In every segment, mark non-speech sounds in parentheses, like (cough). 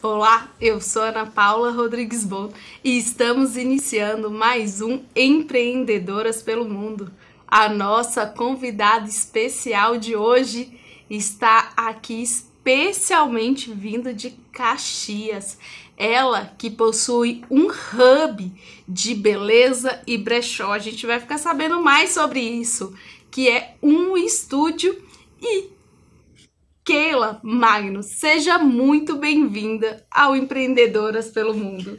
Olá, eu sou Ana Paula Rodrigues Bon e estamos iniciando mais um Empreendedoras pelo Mundo. A nossa convidada especial de hoje está aqui especialmente vindo de Caxias. Ela que possui um hub de beleza e brechó. A gente vai ficar sabendo mais sobre isso, que é um estúdio e Keila Magno, seja muito bem-vinda ao Empreendedoras pelo Mundo.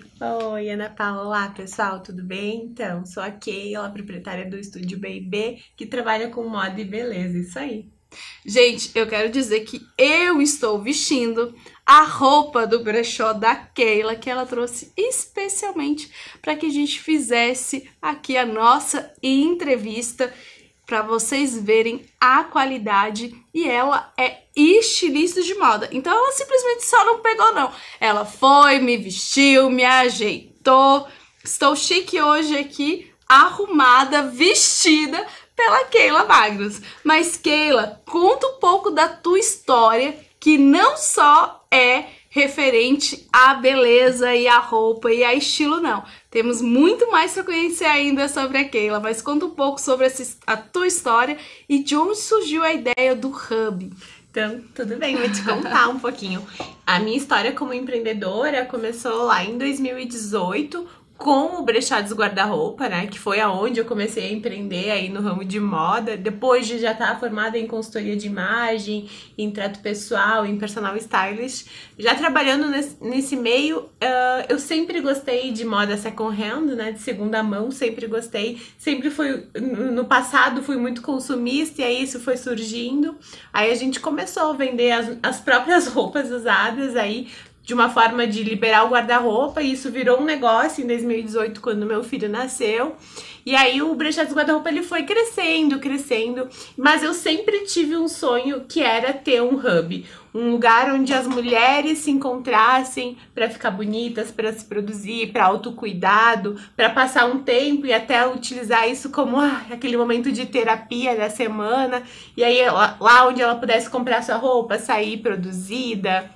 Oi, Ana Paula. Olá, pessoal, tudo bem? Então, sou a Keila, proprietária do estúdio B&B, que trabalha com moda e beleza, isso aí. Gente, eu quero dizer que eu estou vestindo a roupa do brechó da Keila que ela trouxe especialmente para que a gente fizesse aqui a nossa entrevista para vocês verem a qualidade e ela é estilista de moda. Então ela simplesmente só não pegou não. Ela foi, me vestiu, me ajeitou. Estou chique hoje aqui, arrumada, vestida pela Keila Magnus. Mas Keila, conta um pouco da tua história que não só é referente à beleza e à roupa e a estilo, não. Temos muito mais para conhecer ainda sobre a Keila, mas conta um pouco sobre a tua história e de onde surgiu a ideia do Hub. Então, tudo bem, vou te contar um pouquinho. A minha história como empreendedora começou lá em 2018, com o brechá dos guarda-roupa, né? Que foi aonde eu comecei a empreender aí no ramo de moda. Depois de já estar tá formada em consultoria de imagem, em trato pessoal, em personal stylist, já trabalhando nesse, nesse meio, uh, eu sempre gostei de moda second hand, né? De segunda mão, sempre gostei. Sempre fui no passado fui muito consumista e aí isso foi surgindo. Aí a gente começou a vender as, as próprias (laughs) roupas usadas aí de uma forma de liberar o guarda-roupa, e isso virou um negócio em 2018 quando meu filho nasceu. E aí o brechado do guarda-roupa ele foi crescendo, crescendo, mas eu sempre tive um sonho que era ter um hub, um lugar onde as mulheres se encontrassem para ficar bonitas, para se produzir, para autocuidado, para passar um tempo e até utilizar isso como ah, aquele momento de terapia da semana. E aí lá onde ela pudesse comprar sua roupa, sair produzida,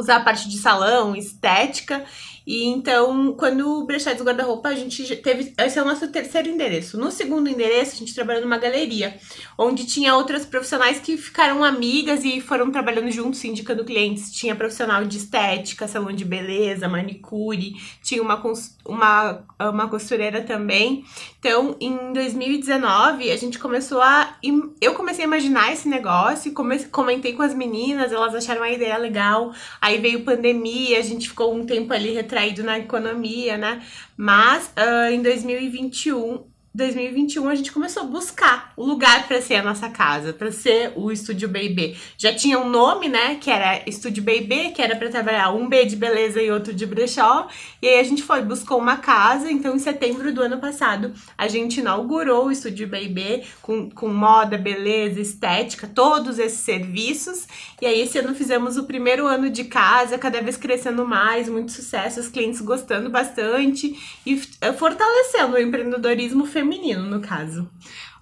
usar a parte de salão, estética e então, quando o Brechá Guarda-Roupa, a gente teve. Esse é o nosso terceiro endereço. No segundo endereço, a gente trabalhou numa galeria, onde tinha outras profissionais que ficaram amigas e foram trabalhando juntos, indicando clientes. Tinha profissional de estética, salão de beleza, manicure, tinha uma, uma, uma costureira também. Então, em 2019, a gente começou a. Eu comecei a imaginar esse negócio, comecei, comentei com as meninas, elas acharam a ideia legal. Aí veio pandemia, a gente ficou um tempo ali retraído na economia, né? Mas uh, em 2021 2021 a gente começou a buscar o lugar para ser a nossa casa, para ser o Estúdio BB. Já tinha um nome, né, que era Estúdio BB, que era para trabalhar um B de beleza e outro de brechó. E aí a gente foi, buscou uma casa. Então, em setembro do ano passado, a gente inaugurou o Estúdio BB com, com moda, beleza, estética, todos esses serviços. E aí esse ano fizemos o primeiro ano de casa, cada vez crescendo mais, muito sucesso, os clientes gostando bastante e eh, fortalecendo o empreendedorismo feminino feminino, no caso.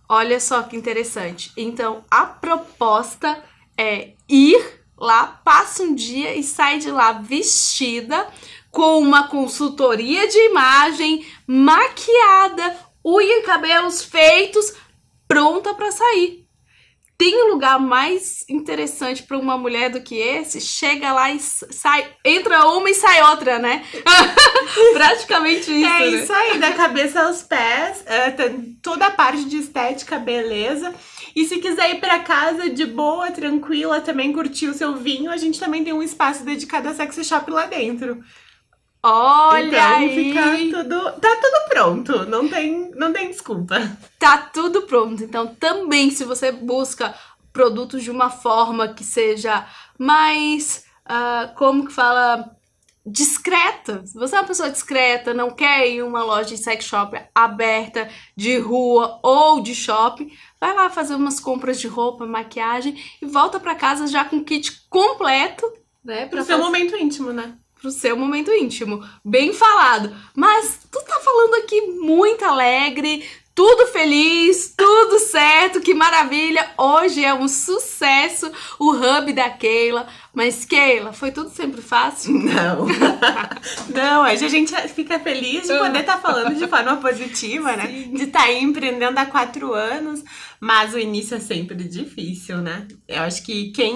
Olha só que interessante. Então, a proposta é ir lá, passa um dia e sai de lá vestida com uma consultoria de imagem, maquiada, unha e cabelos feitos, pronta para sair tem lugar mais interessante para uma mulher do que esse? Chega lá e sai, entra uma e sai outra, né? (laughs) Praticamente isso. É né? isso aí, da cabeça aos pés, é, toda a parte de estética, beleza. E se quiser ir para casa de boa, tranquila, também curtir o seu vinho, a gente também tem um espaço dedicado a sex shop lá dentro. Olha então, aí! Fica tudo, tá tudo pronto, não tem, não tem desculpa. Tá tudo pronto. Então, também, se você busca produtos de uma forma que seja mais. Uh, como que fala? Discreta. Se você é uma pessoa discreta, não quer ir em uma loja de sex shop aberta, de rua ou de shopping, vai lá fazer umas compras de roupa, maquiagem e volta para casa já com o kit completo, né? Pro seu é fazer... momento íntimo, né? pro seu momento íntimo. Bem falado. Mas tu tá falando aqui muito alegre, tudo feliz, tudo certo, que maravilha! Hoje é um sucesso o Hub da Keila. Mas, Keila, foi tudo sempre fácil? (laughs) Não. (laughs) Não, a gente fica feliz de poder estar tá falando de forma positiva, né? Sim. né? De estar tá empreendendo há quatro anos, mas o início é sempre difícil, né? Eu acho que quem,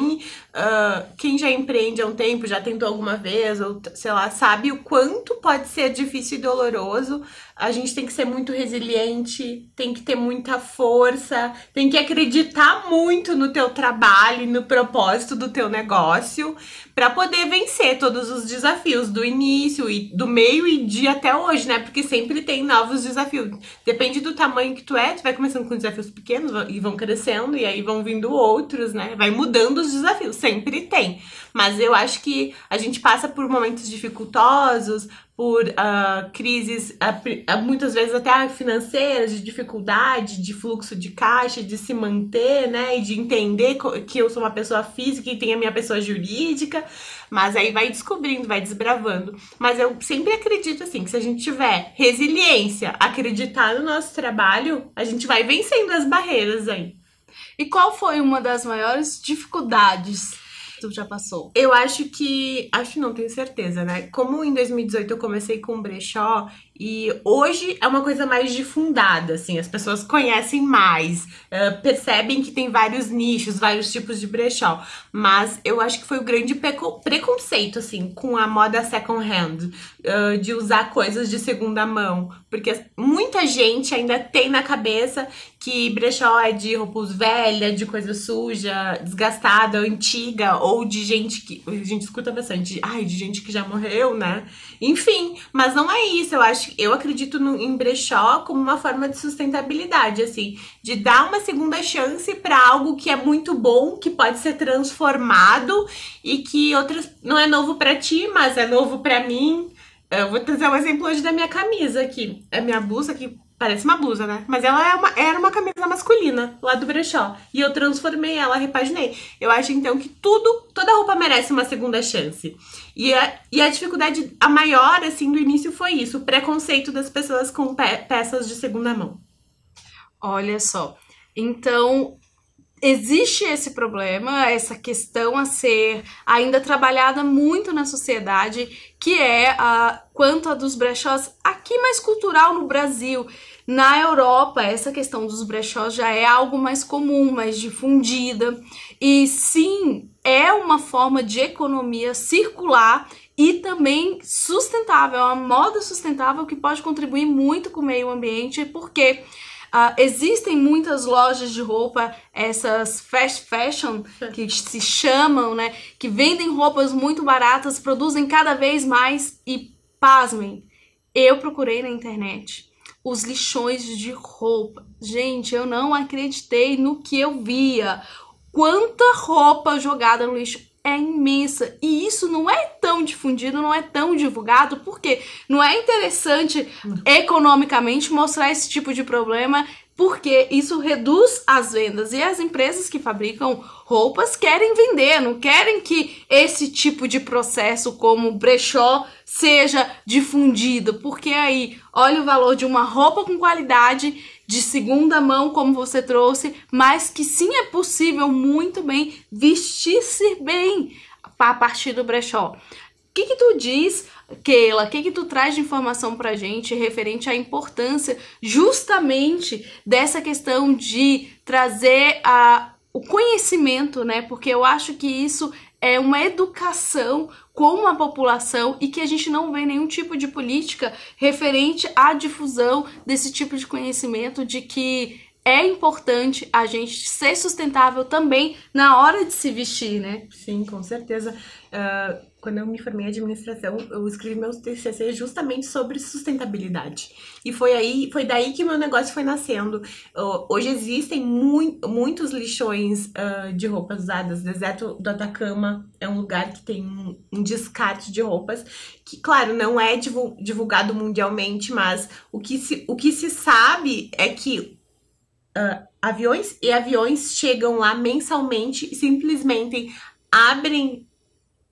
uh, quem já empreende há um tempo, já tentou alguma vez, ou sei lá, sabe o quanto pode ser difícil e doloroso. A gente tem que ser muito resiliente, tem que ter muita força, tem que acreditar muito no teu trabalho e no propósito do teu negócio negócio para poder vencer todos os desafios do início e do meio e de até hoje, né? Porque sempre tem novos desafios. Depende do tamanho que tu é, tu vai começando com desafios pequenos e vão crescendo e aí vão vindo outros, né? Vai mudando os desafios, sempre tem. Mas eu acho que a gente passa por momentos dificultosos, por uh, crises, uh, muitas vezes até financeiras, de dificuldade, de fluxo de caixa, de se manter, né? E de entender que eu sou uma pessoa física e tem a minha pessoa jurídica. Mas aí vai descobrindo, vai desbravando. Mas eu sempre acredito, assim, que se a gente tiver resiliência, acreditar no nosso trabalho, a gente vai vencendo as barreiras aí. E qual foi uma das maiores dificuldades tu já passou? Eu acho que. Acho não, tenho certeza, né? Como em 2018 eu comecei com brechó, e hoje é uma coisa mais difundada, assim, as pessoas conhecem mais, uh, percebem que tem vários nichos, vários tipos de brechó. Mas eu acho que foi o grande preconceito, assim, com a moda second hand, uh, eh, de usar coisas de segunda mão. Porque muita gente ainda tem na cabeça que brechó é de roupas velhas, de coisa suja, desgastada, antiga, ou de gente que. A gente escuta bastante, ai, de gente que já morreu, né? Enfim, mas não é isso, eu acho acho, eu acredito no, em brechó como uma forma de sustentabilidade, assim, de dar uma segunda chance para algo que é muito bom, que pode ser transformado e que outras não é novo para ti, mas é novo para mim. Eu vou trazer um exemplo hoje da minha camisa aqui. A é minha blusa que Parece uma blusa, né? Mas ela é uma, era uma camisa masculina lá do brechó. E eu transformei ela, repaginei. Eu acho então que tudo, toda roupa merece uma segunda chance. E a, e a dificuldade, a maior, assim, do início foi isso: o preconceito das pessoas com pe peças de segunda mão. Olha só. Então, existe esse problema, essa questão a ser ainda trabalhada muito na sociedade, que é a quanto a dos brechós aqui mais cultural no Brasil. Na Europa, essa questão dos brechós já é algo mais comum, mais difundida. E sim, é uma forma de economia circular e também sustentável, é uma moda sustentável que pode contribuir muito com o meio ambiente, porque Uh, existem muitas lojas de roupa, essas fast fashion, que se chamam, né? Que vendem roupas muito baratas, produzem cada vez mais e, pasmem, eu procurei na internet os lixões de roupa. Gente, eu não acreditei no que eu via. Quanta roupa jogada no lixo é imensa e isso não é tão difundido, não é tão divulgado, porque não é interessante economicamente mostrar esse tipo de problema porque isso reduz as vendas e as empresas que fabricam roupas querem vender, não querem que esse tipo de processo como brechó seja difundido, porque aí, olha o valor de uma roupa com qualidade de segunda mão, como você trouxe, mas que sim é possível muito bem vestir-se bem a partir do brechó que, que tu diz, Keila? O que, que tu traz de informação pra gente referente à importância justamente dessa questão de trazer a, o conhecimento, né? Porque eu acho que isso é uma educação com a população e que a gente não vê nenhum tipo de política referente à difusão desse tipo de conhecimento de que é importante a gente ser sustentável também na hora de se vestir, né? Sim, com certeza. Uh, quando eu me formei em administração, eu escrevi meu TCC justamente sobre sustentabilidade. E foi aí, foi daí que meu negócio foi nascendo. Uh, hoje existem mu muitos lixões uh, de roupas usadas. Deserto do Atacama é um lugar que tem um, um descarte de roupas, que claro, não é divulgado mundialmente, mas o que se, o que se sabe é que uh, aviões e aviões chegam lá mensalmente e simplesmente abrem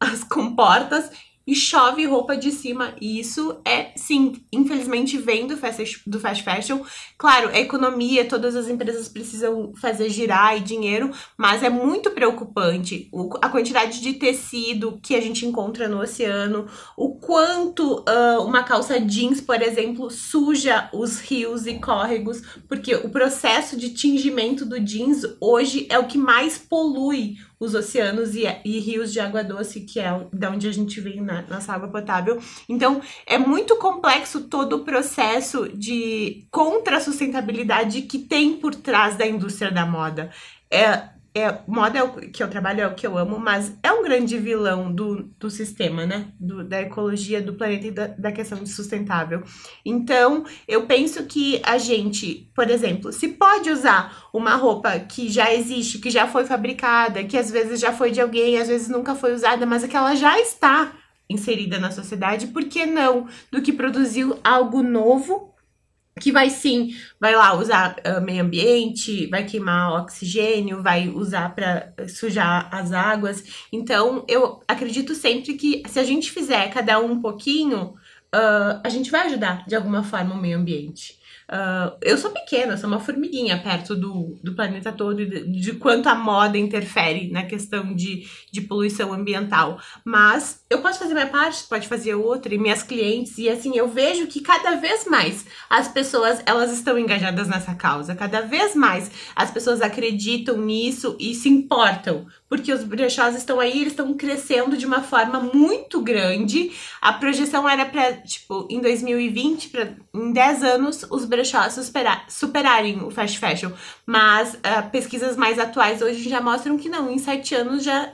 as comportas e chove roupa de cima. E isso é, sim, infelizmente vem do fast, do fast fashion. Claro, a é economia, todas as empresas precisam fazer girar e dinheiro, mas é muito preocupante a quantidade de tecido que a gente encontra no oceano, o quanto uh, uma calça jeans, por exemplo, suja os rios e córregos, porque o processo de tingimento do jeans hoje é o que mais polui os oceanos e, e rios de água doce, que é da onde a gente vem na, nossa água potável. Então, é muito complexo todo o processo de contra-sustentabilidade que tem por trás da indústria da moda. É, é, moda é o que eu trabalho, é o que eu amo, mas é um grande vilão do, do sistema, né? Do, da ecologia, do planeta e da, da questão de sustentável. Então, eu penso que a gente, por exemplo, se pode usar uma roupa que já existe, que já foi fabricada, que às vezes já foi de alguém, às vezes nunca foi usada, mas aquela é já está inserida na sociedade, por que não? Do que produziu algo novo que vai sim, vai lá usar uh, meio ambiente, vai queimar oxigênio, vai usar para eh, sujar as águas. Então, eu acredito sempre que se a gente fizer cada um um pouquinho, uh, a gente vai ajudar de alguma forma o meio ambiente. Uh, eu sou pequena, sou uma formiguinha perto do, do planeta todo e de, de, quanto a moda interfere na questão de, de poluição ambiental. Mas eu posso fazer minha parte, pode fazer outra, e minhas clientes, e assim, eu vejo que cada vez mais as pessoas, elas estão engajadas nessa causa, cada vez mais as pessoas acreditam nisso e se importam, porque os brechós estão aí, eles estão crescendo de uma forma muito grande, a projeção era para, tipo, em 2020, pra, em 10 anos, os brechós superar, superarem o fast fashion, mas uh, pesquisas mais atuais hoje já mostram que não, em 7 anos já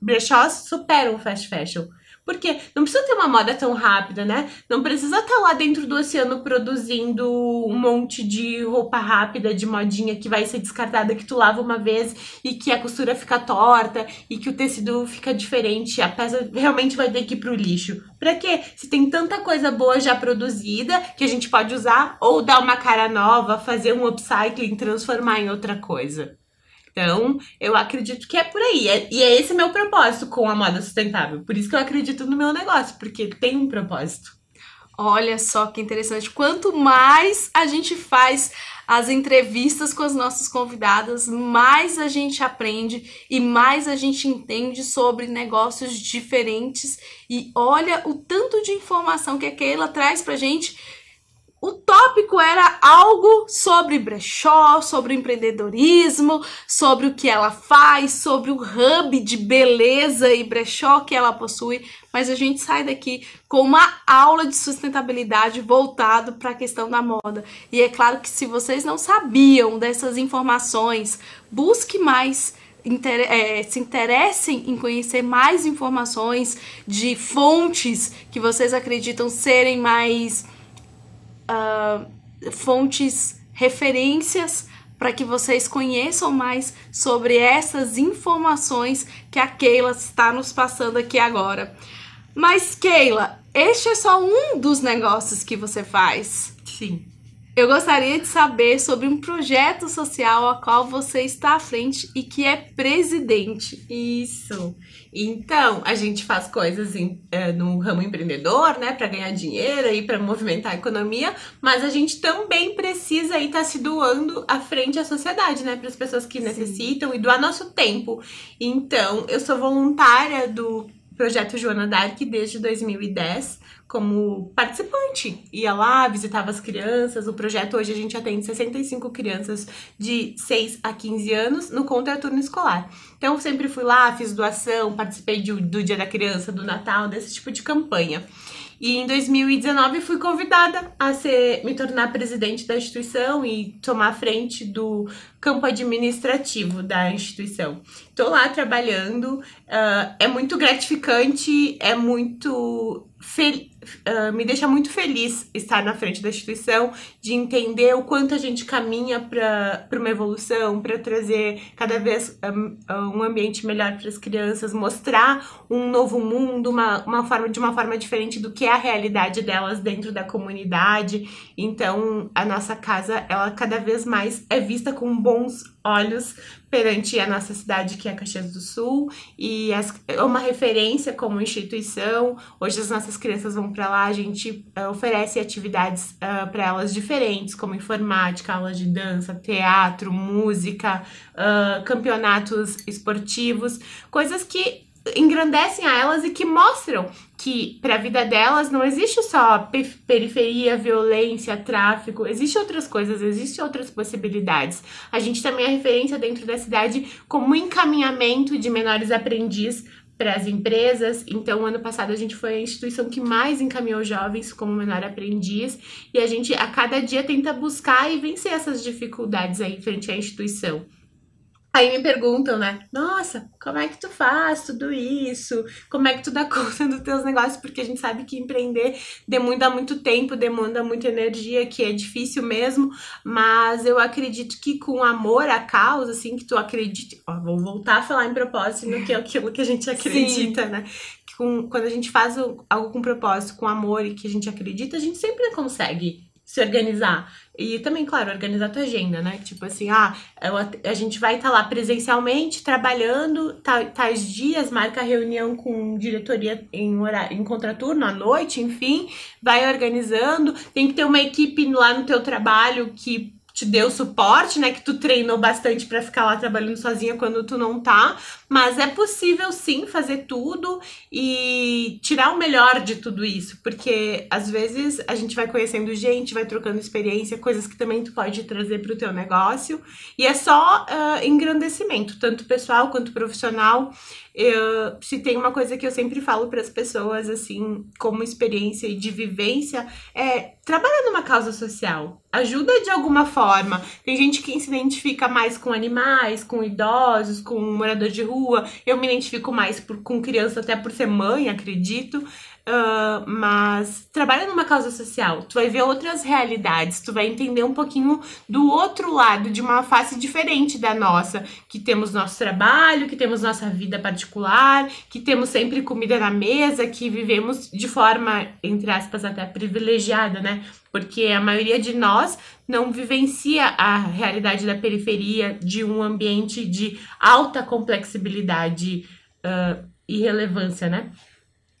brechós superam o fast fashion. Porque não precisa ter uma moda tão rápida, né? Não precisa estar tá lá dentro do oceano produzindo um monte de roupa rápida, de modinha que vai ser descartada, que tu lava uma vez e que a costura fica torta e que o tecido fica diferente, a peça realmente vai ter que ir pro lixo. Pra quê? Se tem tanta coisa boa já produzida que a gente pode usar ou dar uma cara nova, fazer um upcycling, transformar em outra coisa. Então, eu acredito que é por aí. É, e é esse meu propósito com a moda sustentável. Por isso que eu acredito no meu negócio, porque tem um propósito. Olha só que interessante. Quanto mais a gente faz as entrevistas com as nossas convidadas, mais a gente aprende e mais a gente entende sobre negócios diferentes. E olha o tanto de informação que a Keila traz pra gente o tópico era algo sobre brechó, sobre empreendedorismo, sobre o que ela faz, sobre o hub de beleza e brechó que ela possui, mas a gente sai daqui com uma aula de sustentabilidade voltado para a questão da moda. E é claro que se vocês não sabiam dessas informações, busque mais Inter é, se interessem em conhecer mais informações de fontes que vocês acreditam serem mais uh, fontes, referências para que vocês conheçam mais sobre essas informações que a Keila está nos passando aqui agora. Mas Keila, este é só um dos negócios que você faz. Sim. Eu gostaria de saber sobre um projeto social a qual você está à frente e que é presidente. Isso. Então, a gente faz coisas em, é, no ramo empreendedor, né, para ganhar dinheiro e para movimentar a economia, mas a gente também precisa estar tá se doando à frente à sociedade, né, para as pessoas que Sim. necessitam e doar nosso tempo. Então, eu sou voluntária do projeto Joana Dark desde 2010 como participante. Ia lá, visitava as crianças. O projeto hoje a gente atende 65 crianças de 6 a 15 anos no contraturno escolar. Então sempre fui lá, fiz doação, participei do Dia da Criança, do Natal, desse tipo de campanha. E em 2019 fui convidada a ser, me tornar presidente da instituição e tomar frente do campo administrativo da instituição. Estou lá trabalhando, uh, é muito gratificante, é muito feliz uh, me deixa muito feliz estar na frente da instituição, de entender o quanto a gente caminha para uma evolução, para trazer cada vez um, ah, um ambiente melhor para as crianças, mostrar um novo mundo, uma, uma forma de uma forma diferente do que é a realidade delas dentro da comunidade. Então, a nossa casa, ela cada vez mais é vista com bons olhos perante a nossa cidade, que é Caxias do Sul, e é uma referência como instituição. Hoje as nossas crianças vão para lá, a gente uh, oferece atividades uh, ah, para elas diferentes, como informática, aulas de dança, teatro, música, uh, campeonatos esportivos, coisas que engrandecem a elas e que mostram que para a vida delas não existe só periferia, violência, tráfico, existe outras coisas, existe outras possibilidades. A gente também é referência dentro da cidade como encaminhamento de menores aprendiz para as empresas. Então, ano passado a gente foi a instituição que mais encaminhou jovens como menor aprendiz e a gente a cada dia tenta buscar e vencer essas dificuldades aí frente à instituição. Aí me perguntam, né? Nossa, como é que tu faz tudo isso? Como é que tu dá (laughs) conta dos teus negócios? Porque a gente sabe que empreender demanda muito tempo, demanda muita energia, que é difícil mesmo. Mas eu acredito que com amor à causa, assim, que tu acredite. Ó, vou voltar a falar em propósito no que é aquilo que a gente acredita, Sim. né? Que com, quando a gente faz algo com propósito, com amor e que a gente acredita, a gente sempre consegue se organizar. E também, claro, organizar a tua agenda, né? Tipo assim, ah, eu, é a gente vai estar tá lá presencialmente, trabalhando, tais dias, marca reunião com diretoria em, horário, em contraturno à noite, enfim, vai organizando. Tem que ter uma equipe lá no teu trabalho que te deu suporte, né? Que tu treinou bastante para ficar lá trabalhando sozinha quando tu não tá. Mas é possível sim fazer tudo e tirar o melhor de tudo isso, porque às vezes a gente vai conhecendo gente, vai trocando experiência, coisas que também tu pode trazer para o teu negócio. E é só uh, engrandecimento, tanto pessoal quanto profissional. Eu, se tem uma coisa que eu sempre falo para as pessoas, assim, como experiência e de vivência, é trabalhar numa causa social. Ajuda de alguma forma. Tem gente que se identifica mais com animais, com idosos, com morador de rua. Eu me identifico mais por, com criança, até por ser mãe, acredito. Ah, mas trabalha numa causa social, tu vai ver outras realidades, tu vai entender um pouquinho do outro lado, de uma face diferente da nossa, que temos nosso trabalho, que temos nossa vida particular, que temos sempre comida na mesa, que vivemos de forma, entre aspas, até privilegiada, né? Porque a maioria de nós não vivencia a realidade da periferia de um ambiente de alta complexibilidade uh, e relevância, né?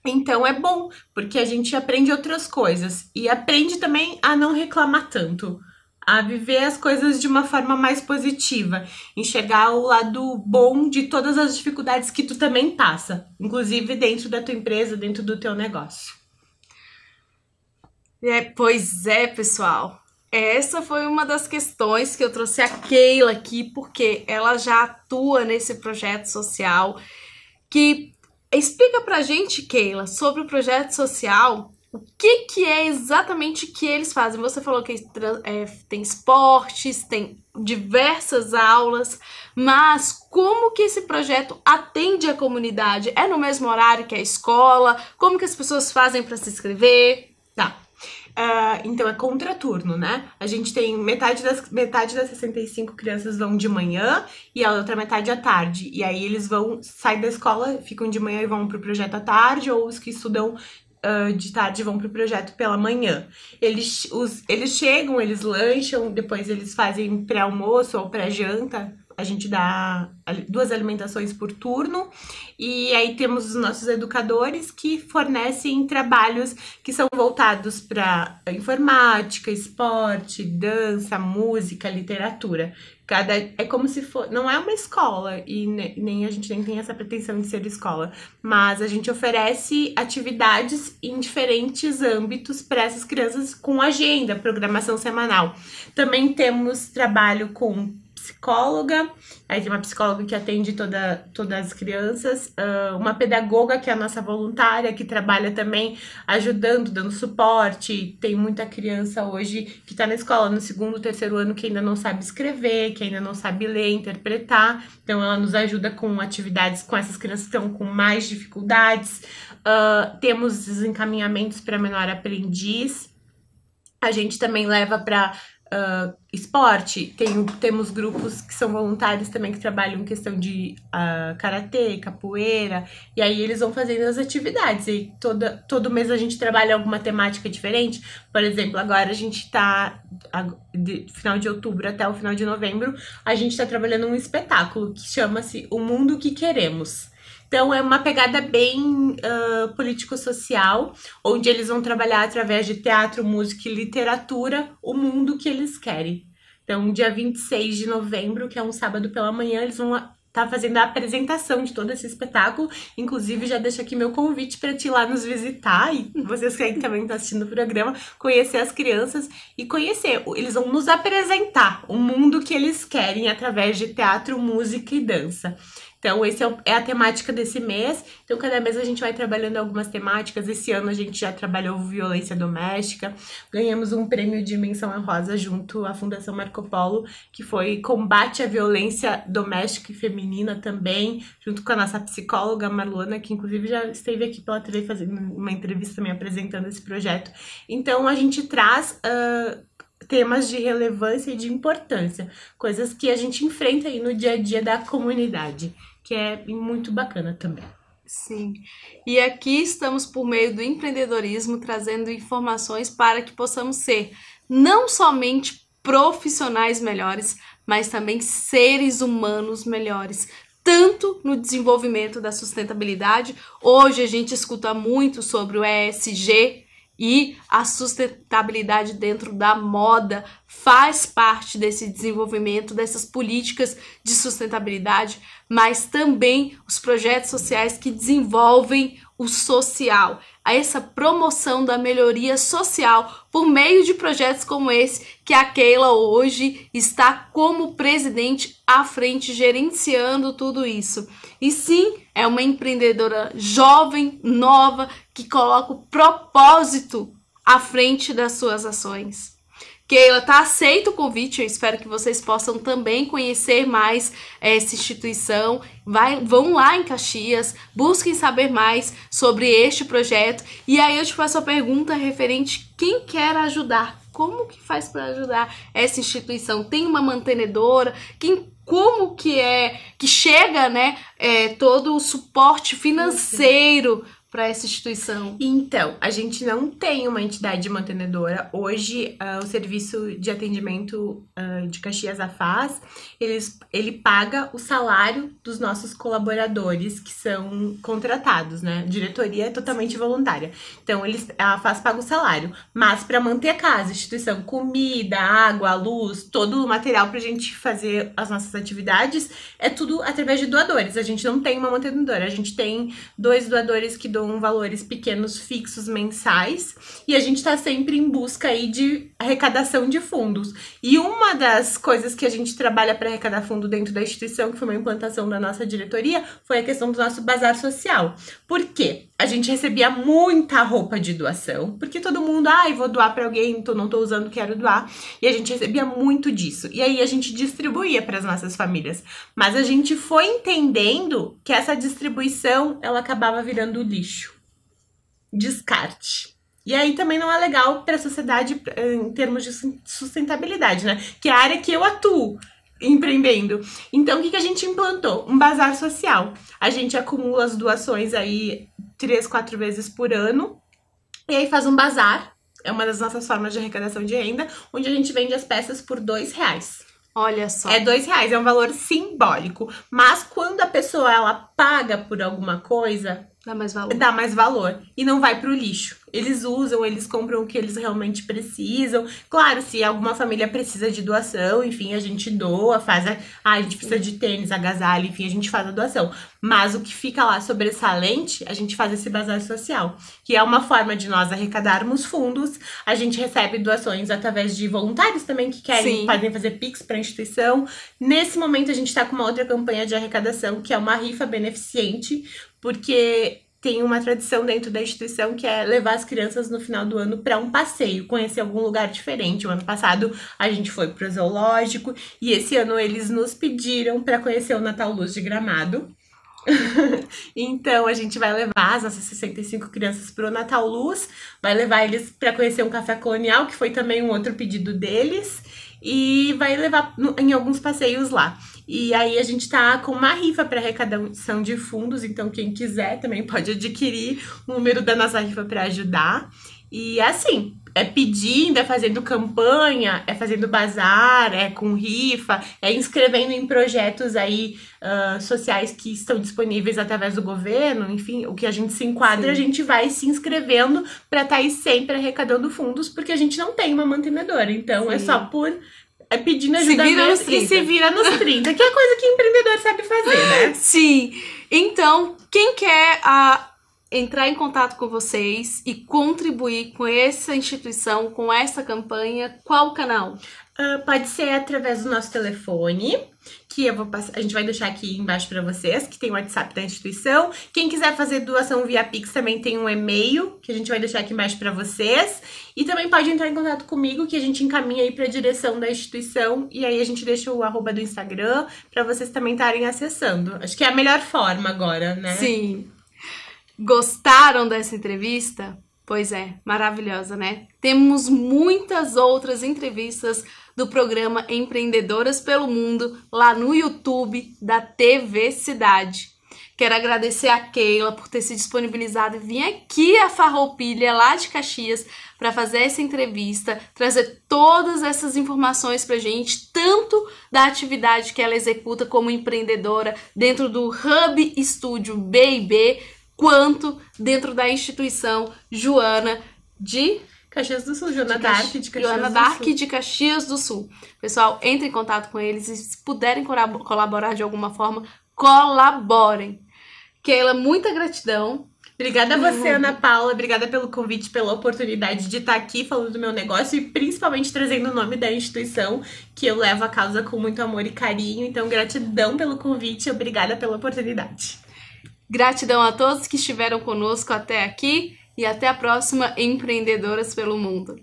Então é bom, porque a gente aprende outras coisas e aprende também a não reclamar tanto, a viver as coisas de uma forma mais positiva, enxergar o lado bom de todas as dificuldades que tu também passa, inclusive dentro da tua empresa, dentro do teu negócio. É, pois é, pessoal. Essa foi uma das questões que eu trouxe a Keila aqui, porque ela já atua nesse projeto social que Explica pra gente, Keila, sobre o projeto social. O que, que é exatamente que eles fazem? Você falou que é, tem esportes, tem diversas aulas, mas como que esse projeto atende a comunidade? É no mesmo horário que a escola? Como que as pessoas fazem para se inscrever? Uh, então é contraturno, né? A gente tem metade das, metade das 65 crianças vão de manhã e a outra metade à tarde. E aí eles vão, saem da escola, ficam de manhã e vão pro projeto à tarde, ou os que estudam Uh, de tarde vão pro projeto pela manhã. Eles, os, eles chegam, eles lancham, depois eles fazem pré-almoço ou pré-janta, a gente dá duas alimentações por turno e aí temos os nossos educadores que fornecem trabalhos que são voltados para informática, esporte, dança, música, literatura. Cada é como se for, não é uma escola e nem a gente nem tem essa pretensão de ser escola, mas a gente oferece atividades em diferentes âmbitos para essas crianças com agenda, programação semanal. Também temos trabalho com psicóloga, aí tem uma psicóloga que atende toda, todas as crianças, ah, uma pedagoga que é a nossa voluntária, que trabalha também ajudando, dando suporte. Tem muita criança hoje que está na escola no segundo, terceiro ano que ainda não sabe escrever, que ainda não sabe ler, interpretar. Então ela nos ajuda com atividades com essas crianças que estão com mais dificuldades. Uh, temos desencaminhamentos encaminhamentos para menor aprendiz. A gente também leva para uh, esporte, tem, temos grupos que são voluntários também que trabalham em questão de uh, karatê, capoeira, e aí eles vão fazendo as atividades. E toda, todo mês a gente trabalha alguma temática diferente. Por exemplo, agora a gente está de final de outubro até o final de novembro, a gente está trabalhando um espetáculo que chama-se O Mundo que Queremos. Então, é uma pegada bem uh, político-social, onde eles vão trabalhar através de teatro, música e literatura o mundo que eles querem. Então, dia 26 de novembro, que é um sábado pela manhã, eles vão tá fazendo a apresentação de todo esse espetáculo. Inclusive, já deixo aqui meu convite para te ir lá nos visitar e vocês que também estão tá assistindo o programa, conhecer as crianças e conhecer. Eles vão nos apresentar o mundo que eles querem através de teatro, música e dança. Então, essa é, é a temática desse mês. Então, cada mês a gente vai trabalhando algumas temáticas. Esse ano a gente já trabalhou violência doméstica. Ganhamos um prêmio de menção rosa junto à Fundação Marco Polo, que foi combate à violência doméstica e feminina também, junto com a nossa psicóloga Marlona, que inclusive já esteve aqui pela TV fazendo uma entrevista também apresentando esse projeto. Então, a gente traz. Uh, temas de relevância e de importância, coisas que a gente enfrenta aí no dia a dia da comunidade que é muito bacana também. Sim. E aqui estamos por meio do empreendedorismo trazendo informações para que possamos ser não somente profissionais melhores, mas também seres humanos melhores, tanto no desenvolvimento da sustentabilidade. Hoje a gente escuta muito sobre o ESG, e a sustentabilidade dentro da moda faz parte desse desenvolvimento dessas políticas de sustentabilidade, mas também os projetos sociais que desenvolvem o social, a essa promoção da melhoria social por meio de projetos como esse que a Keila hoje está como presidente à frente gerenciando tudo isso. E sim, é uma empreendedora jovem, nova, que coloca o propósito à frente das suas ações. Keila tá aceito o convite, eu espero que vocês possam também conhecer mais essa instituição. Vai, vão lá em Caxias, busquem saber mais sobre este projeto. E aí eu te faço a pergunta referente quem quer ajudar. Como que faz para ajudar essa instituição? Tem uma mantenedora? Quem como que é que chega, né, é, todo o suporte financeiro para essa instituição? Então, a gente não tem uma entidade mantenedora. Hoje, uh, o Serviço de Atendimento uh, de Caxias Afaz, eles, ele paga o salário dos nossos colaboradores que são contratados, né? Diretoria é totalmente voluntária. Então, eles, a Afaz paga o salário. Mas para manter a casa, a instituição, comida, água, luz, todo o material para a gente fazer as nossas atividades, é tudo através de doadores. A gente não tem uma mantenedora. A gente tem dois doadores que doam valores pequenos fixos mensais e a gente está sempre em busca aí de arrecadação de fundos. E uma das coisas que a gente trabalha para arrecadar fundo dentro da instituição, que foi uma implantação da nossa diretoria, foi a questão do nosso bazar social. Por quê? A gente recebia muita roupa de doação, porque todo mundo, ai, ah, vou doar para alguém, tô, não tô usando, quero doar. E a gente recebia muito disso. E aí a gente distribuía para as nossas famílias. Mas a gente foi entendendo que essa distribuição ela acabava virando lixo descarte. E aí também não é legal para a sociedade eh, em termos de sustentabilidade, né? Que é a área que eu atuo empreendendo. Então, o que, que a gente implantou? Um bazar social. A gente acumula as doações aí três, quatro vezes por ano e aí faz um bazar. É uma das nossas formas de arrecadação de renda, onde a gente vende as peças por dois reais. Olha só. É dois reais, é um valor simbólico. Mas quando a pessoa ela paga por alguma coisa, Dá mais valor. Dá mais valor. E não vai pro lixo. Eles usam, eles compram o que eles realmente precisam. Claro, se alguma família precisa de doação, enfim, a gente doa, faz a. Ah, a gente precisa de tênis, agasalho, enfim, a gente faz a doação. Mas o que fica lá sobressalente, a gente faz esse bazar social, que é uma forma de nós arrecadarmos fundos. A gente recebe doações através de voluntários também que querem, Sim. podem fazer Pix pra instituição. Nesse momento, a gente tá com uma outra campanha de arrecadação, que é uma rifa beneficente porque tem uma tradição dentro da instituição que é levar as crianças no final do ano para um passeio, conhecer algum lugar diferente. O ano passado a gente foi para o zoológico e esse ano eles nos pediram para conhecer o Natal Luz de Gramado. (laughs) então a gente vai levar as nossas 65 crianças para o Natal Luz, vai levar eles para conhecer um café colonial, que foi também um outro pedido deles, e vai levar em alguns passeios lá. E aí a gente tá com uma rifa para arrecadação de fundos, então quem quiser também pode adquirir o número da nossa rifa para ajudar. E é assim, é pedindo, é fazendo campanha, é fazendo bazar, é com rifa, é inscrevendo em projetos aí uh, sociais que estão disponíveis através do governo, enfim, o que a gente se enquadra, Sim. a gente vai se inscrevendo para estar tá aí sempre arrecadando fundos, porque a gente não tem uma mantenedora, então é Sim. é só por é pedindo ajuda se vira nos 30. e se vira nos 30, que é coisa que empreendedor sabe fazer, né? (laughs) Sim. Então, quem quer a entrar em contato com vocês e contribuir com essa instituição, com essa campanha, qual o canal? Uh, pode ser através do nosso telefone, que eu vou passar, a gente vai deixar aqui embaixo para vocês, que tem o WhatsApp da instituição. Quem quiser fazer doação via Pix também tem um e-mail, que a gente vai deixar aqui embaixo para vocês. E também pode entrar em contato comigo, que a gente encaminha aí para a direção da instituição e aí a gente deixa o arroba do Instagram para vocês também estarem acessando. Acho que é a melhor forma agora, né? Sim. Gostaram dessa entrevista? Pois é, maravilhosa, né? Temos muitas outras entrevistas do programa Empreendedoras pelo Mundo lá no YouTube da TV Cidade. Quero agradecer a Keila por ter se disponibilizado e vir aqui à Farroupilha, lá de Caxias, para fazer essa entrevista, trazer todas essas informações para a gente, tanto da atividade que ela executa como empreendedora dentro do Hub Estúdio B&B, quanto dentro da instituição Joana de Caxias do Sul, Joana Dark de Caxias Joana do Dark Sul. de Caxias do Sul. Pessoal, entre em contato com eles e se puderem colaborar de alguma forma, colaborem. Keila, muita gratidão. Obrigada a você, uhum. Ana Paula. Obrigada pelo convite, pela oportunidade de estar tá aqui falando do meu negócio e principalmente trazendo o nome da instituição que eu levo a causa com muito amor e carinho. Então, gratidão pelo convite. Obrigada pela oportunidade. Gratidão a todos que estiveram conosco até aqui e até a próxima Empreendedoras pelo Mundo.